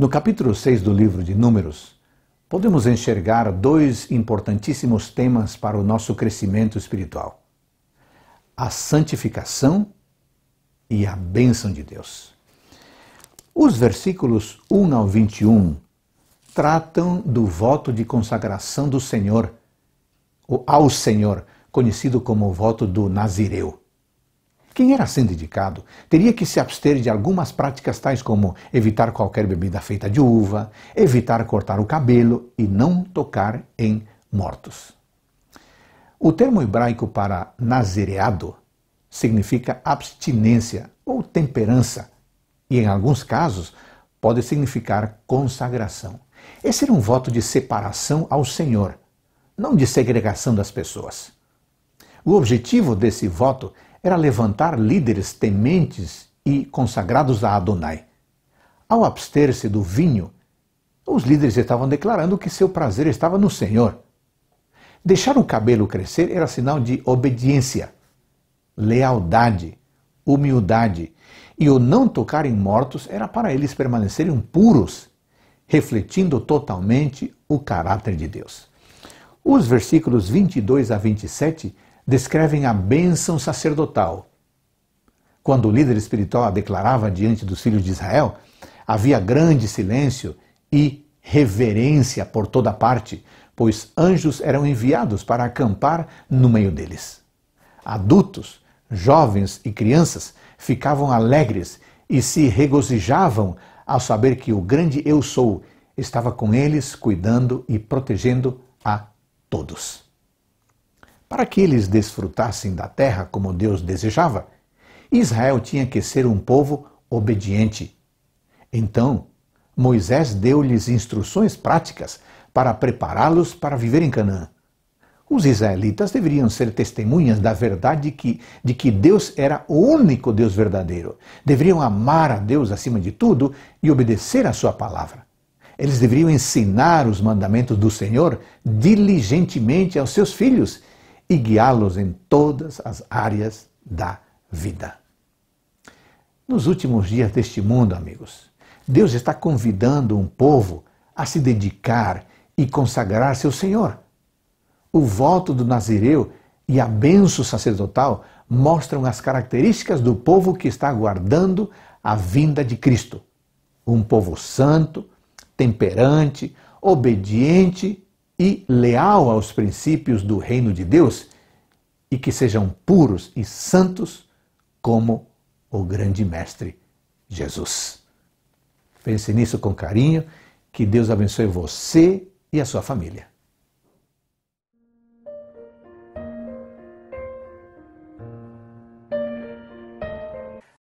No capítulo 6 do livro de Números, podemos enxergar dois importantíssimos temas para o nosso crescimento espiritual: a santificação e a bênção de Deus. Os versículos 1 ao 21 tratam do voto de consagração do Senhor ao Senhor, conhecido como o voto do Nazireu. Quem era sendo dedicado teria que se abster de algumas práticas tais como evitar qualquer bebida feita de uva, evitar cortar o cabelo e não tocar em mortos. O termo hebraico para nazereado significa abstinência ou temperança e, em alguns casos, pode significar consagração. Esse era um voto de separação ao Senhor, não de segregação das pessoas. O objetivo desse voto era levantar líderes tementes e consagrados a Adonai. Ao abster-se do vinho, os líderes estavam declarando que seu prazer estava no Senhor. Deixar o cabelo crescer era sinal de obediência, lealdade, humildade, e o não tocar em mortos era para eles permanecerem puros, refletindo totalmente o caráter de Deus. Os versículos 22 a 27 descrevem a bênção sacerdotal. Quando o líder espiritual a declarava diante dos filhos de Israel, havia grande silêncio e reverência por toda parte, pois anjos eram enviados para acampar no meio deles. Adultos, jovens e crianças ficavam alegres e se regozijavam ao saber que o grande Eu Sou estava com eles, cuidando e protegendo a todos. Para que eles desfrutassem da terra como Deus desejava, Israel tinha que ser um povo obediente. Então, Moisés deu-lhes instruções práticas para prepará-los para viver em Canaã. Os israelitas deveriam ser testemunhas da verdade que, de que Deus era o único Deus verdadeiro. Deveriam amar a Deus acima de tudo e obedecer à sua palavra. Eles deveriam ensinar os mandamentos do Senhor diligentemente aos seus filhos e guiá-los em todas as áreas da vida. Nos últimos dias deste mundo, amigos, Deus está convidando um povo a se dedicar e consagrar seu Senhor. O voto do Nazireu e a benção sacerdotal mostram as características do povo que está aguardando a vinda de Cristo. Um povo santo, temperante, obediente e leal aos princípios do reino de Deus e que sejam puros e santos como o grande Mestre Jesus. Pense nisso com carinho, que Deus abençoe você e a sua família.